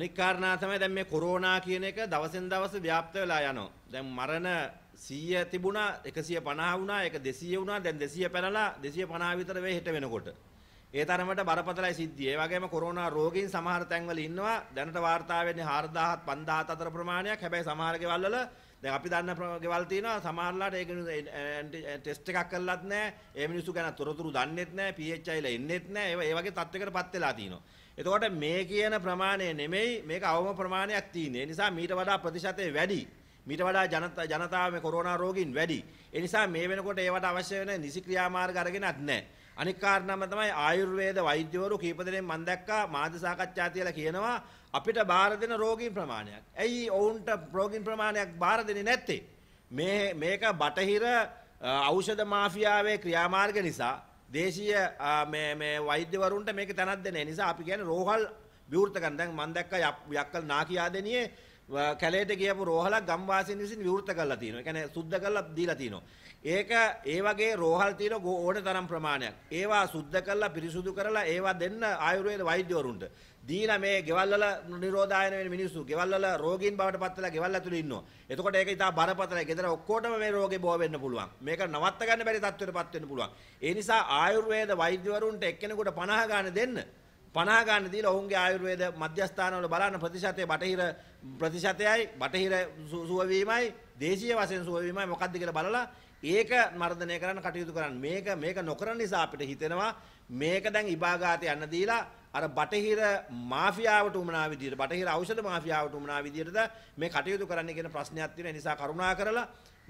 අනික් කාරණා තමයි දැන් මේ කොරෝනා කියන එක දවසෙන් දවස ව්‍යාප්ත වෙලා යනවා. දැන් මරණ 100 තිබුණා 150 වුණා ඒක 200 වුණා දැන් 200 පැනලා 250 විතර වෙයි හෙට වෙනකොට. ඒ තරමට බරපතලයි සිද්ධිය. ඒ වගේම කොරෝනා රෝගීන් සමහර තැන්වල ඉන්නවා. දැනට වාර්තා වෙන්නේ 4000ත් 5000ත් අතර ප්‍රමාණයක්. හැබැයි සමහර ගෙවල් වල දැන් අපි දන්න ගෙවල් තියෙනවා සමහරලාට ඒක ටෙස්ට් එකක් කරලත් නැහැ. ඒ මිනිස්සු ගැන තොරතුරු දන්නෙත් නැහැ. PHI ලා එන්නෙත් නැහැ. ඒ වගේ තත්යකටපත් වෙලා තියෙනවා. එතකොට මේ කියන ප්‍රමාණය නෙමෙයි මේක අවම ප්‍රමාණයක් තියෙන්නේ. නිසා මීට වඩා ප්‍රතිශතය වැඩි. මීට වඩා ජනතාව මේ කොරෝනා රෝගීන් වැඩි. ඒ නිසා මේ වෙනකොට ඒවට අවශ්‍ය වෙන නිසි ක්‍රියාමාර්ග අරගෙනත් නැහැ. අනික් කාරණාම තමයි ආයුර්වේද වෛද්‍යවරු කීප දෙනෙක් මම දැක්කා මාධ්‍ය සාකච්ඡා තියලා කියනවා අපිට බාර දෙන රෝගීන් ප්‍රමාණයක්. ඇයි ඔවුන්ට රෝගීන් ප්‍රමාණයක් බාර දෙන්නේ නැත්තේ? මේ මේක බටහිර ඖෂධ මාෆියාවේ ක්‍රියාමාර්ග නිසා දේශීය මේ මේ වෛද්‍යවරුන්ට මේක තැනක් දෙන්නේ නිසා අපි කියන්නේ රෝහල් විවෘත කරන දැන් මම දැක්ක යක්කල් නාකියාදෙනියේ කැලේට ගියපු රෝහලක් ගම්වාසීන් විසින් විවෘත කරලා තියෙනවා. ඒ කියන්නේ සුද්ධ කරලා දීලා තියෙනවා. ඒක ඒ වගේ රෝහල් තියෙන ඕන තරම් ප්‍රමාණයක්. ඒවා සුද්ධ කරලා පිරිසුදු කරලා ඒවා දෙන්න ආයුර්වේද වෛද්‍යවරුන්ට. දීලා මේ ගෙවල් වල නිරෝධායන වෙන මිනිස්සු ගෙවල් වල රෝගීන් බවට පත් වෙලා ගෙවල් ඇතුළේ ඉන්නවා. එතකොට ඒක ඉතා බරපතලයි. ගෙදර ඔක්කොටම මේ රෝගේ බෝ වෙන්න පුළුවන්. මේක නවත්ත ගන්න බැරි තත්ත්වයකට පත් වෙන්න පුළුවන්. ඒ නිසා ආයුර්වේද වෛද්‍යවරුන්ට එක්කෙනෙකුට 50 ගන්න දෙන්න 50 ගන්න දීලා ඔවුන්ගේ ආයුර්වේද මධ්‍යස්ථානවල බලන්න ප්‍රතිශතය බටහිර ප්‍රතිශතයයි බටහිර සුව වීමයි දේශීය වශයෙන් සුව වීමයි මොකක්ද කියලා බලලා ඒක මර්ධනය කරන්න කටයුතු කරන්න මේක මේක නොකරන නිසා අපිට හිතෙනවා මේක දැන් ඉබාගාතය යන්න දීලා අර බටහිර මාෆියාවට උමනා විදියට බටහිර ඖෂධ මාෆියාවට උමනා විදියටද මේ කටයුතු කරන්න කියන ප්‍රශ්නයක් තියෙන නිසා කරුණා කරලා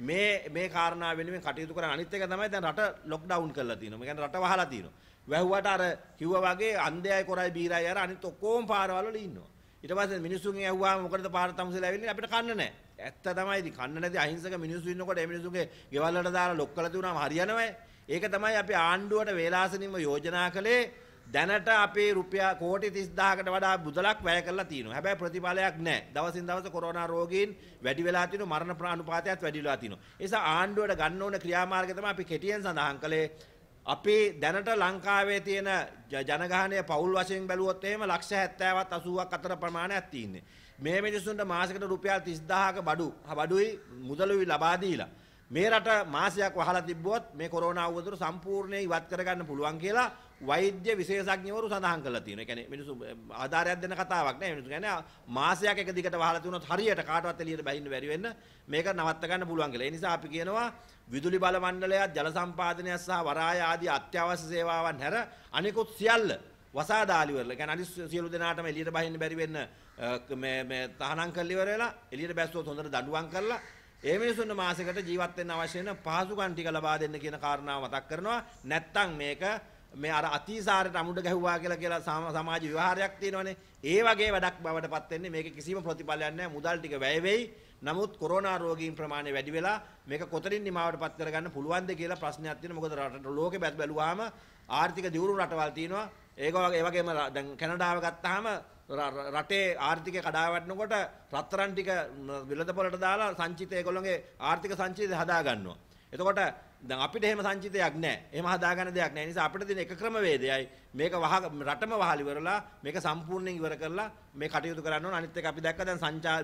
මේ මේ කාරණා වෙනුවෙන් කටයුතු කරන අනිත් එක තමයි දැන් රට ලොක්ඩවුන් කරලා තියෙනවා. මේ කියන්නේ රට වහලා තියෙනවා. වැහුවට අර කිව්ව වගේ අන්ධයයි කොරයි බීරයි අර අනිත් ඔක්කොම පාරවල් වල ඉන්නවා. ඊට පස්සේ මිනිස්සුන්ගෙන් ඇහුවාම මොකටද පාර තමුසෙලා ඇවිල්ලා අපිට කන්න නැහැ. ඇත්ත තමයි ඉතින් කන්න නැති අහිංසක මිනිස්සු ඉන්නකොට ඒ මිනිස්සුගේ ගෙවල් වලට දාලා ලොක් කරලා දුනාම හරියනවයි. ඒක තමයි අපි ආණ්ඩුවට වේලාසනින්ම යෝජනා කළේ දැනට අපේ රුපියල් කෝටි 30000කට වඩා බුදලක් වැය කරලා තියෙනවා. හැබැයි ප්‍රතිඵලයක් නැහැ. දවසින් දවස කොරෝනා රෝගීන් වැඩි වෙලා තිනු මරණ ප්‍රාණුපාතයත් වැඩි වෙලා තිනු. ඒ නිසා ආණ්ඩුවට ගන්න ඕන ක්‍රියාමාර්ගය තමයි අපි කෙටියෙන් සඳහන් කළේ අපි දැනට ලංකාවේ තියෙන ජනගහනය පවුල් වශයෙන් බැලුවොත් එහෙම ලක්ෂ 70වත් 80ක් අතර ප්‍රමාණයක් තියෙන්නේ. මේ මිනිසුන්ට මාසෙකට රුපියල් 30000ක බඩු බඩුයි මුදලුයි ලබා දීලා මේ රට මාසයක් වහලා තිබ්බොත් මේ කොරෝනා අවුදුර සම්පූර්ණයෙන් ඉවත් කරගන්න පුළුවන් කියලා වෛද්‍ය විශේෂඥවරු සඳහන් කරලා තියෙනවා. ඒ කියන්නේ මිනිස්සු eh, ආධාරයක් දෙන කතාවක් නෑ. මිනිස්සු කියන්නේ මාසයක් එක දිගට වහලා තියුණොත් හරියට කාටවත් එළියට බහින්න බැරි වෙන්න මේක නවත්ත ගන්න පුළුවන් කියලා. ඒ නිසා අපි කියනවා විදුලි බල මණ්ඩලයත් ජල සම්පාදනයත් සහ වරාය ආදී අත්‍යවශ්‍ය සේවාවන් හැර අනිකුත් සියල්ල වසා දාලා ඉවරලා. කියන්නේ අනිත් සියලු දෙනාටම එළියට බහින්න බැරි වෙන්න eh, මේ මේ තහනම් කරලා ඉවර වෙලා එළියට බැස්සොත් හොඳට දඬුවම් කරලා ඒ මිනිසුන්ට මාසයකට ජීවත් වෙන්න අවශ්‍ය වෙන පහසුකම් ටික ලබා දෙන්න කියන කාරණාව මතක් කරනවා. නැත්තම් මේක මේ අර අතිසාරයට අමුඩ ගැහුවා කියලා කියලා සමාජ විවහාරයක් තියෙනවනේ. ඒ වගේ වැඩක් බවට පත් වෙන්නේ මේක කිසිම ප්‍රතිඵලයක් නැහැ. මුදල් ටික වැය වෙයි. නමුත් කොරෝනා රෝගීන් ප්‍රමාණය වැඩි වෙලා මේක කොතනින් නිමාවට පත් කරගන්න පුළුවන්ද කියලා ප්‍රශ්නයක් තියෙනවා. මොකද රට ලෝකෙ බැත් බැලුවාම ආර්ථික දියුණු රටවල් තියෙනවා. ඒක වගේ ඒ වගේම දැන් කැනඩාව ගත්තාම රටේ ආර්ථිකය කඩාවැටෙනකොට රත්තරන් ටික වෙළඳපොළට දාලා සංචිත ඒගොල්ලන්ගේ ආර්ථික සංචිත හදා ගන්නවා. එතකොට දැන් අපිට එහෙම සංචිතයක් නැහැ. එහෙම හදාගන්න දෙයක් නැහැ. නිසා අපිට දෙන එක ක්‍රමවේදයයි මේක වහ රටම වහලි වරලා මේක සම්පූර්ණයෙන් ඉවර කරලා මේ කටයුතු කරන්න ඕන. අනිත් එක අපි දැක්ක දැන් සංචාර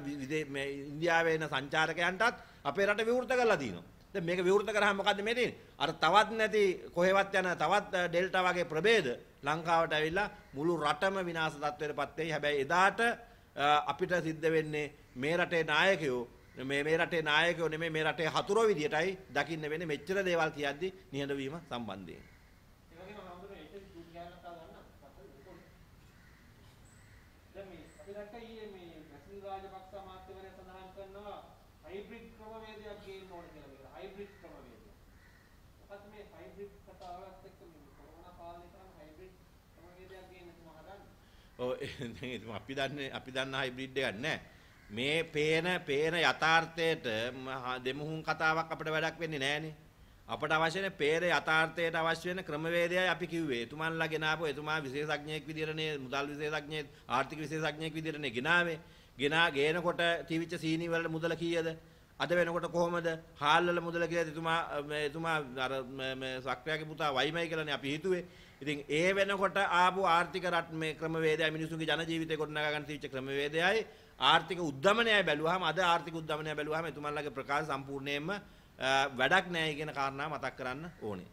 මේ ඉන්දියාවේ එන සංචාරකයන්ටත් අපේ රට විවෘත කරලා දිනවා. දැන් මේක විවෘත කරාම මොකද්ද මේ තියෙන්නේ? අර තවත් නැති කොහෙවත් යන තවත් ඩෙල්ටා වගේ ප්‍රභේද ලංකාවට ඇවිල්ලා මුළු රටම විනාශ තත්ත්වයටපත් වෙයි. හැබැයි එදාට අපිට සිද්ධ වෙන්නේ මේ රටේ නායකයෝ මේ මේ රටේ නායකයෝ නෙමෙයි මේ රටේ හතුරෝ විදියටයි දකින්න වෙන්නේ මෙච්චර දේවල් කියද්දි නිහඬ වීම සම්බන්ධයෙන්. හයිබ්‍රිඩ් ක්‍රමවේදයක් ගේන්න ඕන කියලා කියනවා. හයිබ්‍රිඩ් ක්‍රමවේදය. මොකද මේ හයිබ්‍රිඩ් කතාවත් එක්ක මේ කොරෝනා කාලේ තරම් හයිබ්‍රිඩ් ක්‍රමවේදයක් ගේන්න තුමා හදන්නේ. ඔව් එහෙනම් අපි දන්නේ අපි දන්න හයිබ්‍රිඩ් එකක් නැහැ. මේ පේන පේන යථාර්ථයට දෙමුහුම් කතාවක් අපිට වැඩක් වෙන්නේ නැහනේ. අපට අවශ්‍යනේ පේර යථාර්ථයට අවශ්‍ය වෙන ක්‍රමවේදයයි අපි කිව්වේ. එතුමන්ලා ගෙනාපු එතුමා විශේෂඥයෙක් විදියටනේ මුදල් විශේෂඥයෙක් ආර්ථික විශේෂඥයෙක් විදියටනේ ගෙනාවේ. ගෙනා ගේනකොට තිවිච්ච සීනි වල මුදල කීයද? අද වෙනකොට කොහොමද හාල්වල මුදල කියලා එතුමා මේ එතුමා අර මේ සක්‍රියගේ පුතා වයිමයි කියලානේ අපි හිතුවේ. ඉතින් ඒ වෙනකොට ආපු ආර්ථික රට මේ ක්‍රමවේදයයි මිනිසුන්ගේ ජන ජීවිතේ ගොඩනගා ගන්න තිබිච්ච ක්‍රමවේදයයි ආර්ථික උද්දමනයයි බැලුවාම අද ආර්ථික උද්දමනය බැලුවාම එතුමාලගේ ප්‍රකාශ සම්පූර්ණයෙන්ම වැඩක් නැහැ කියන කාරණා මතක් කරන්න ඕනේ.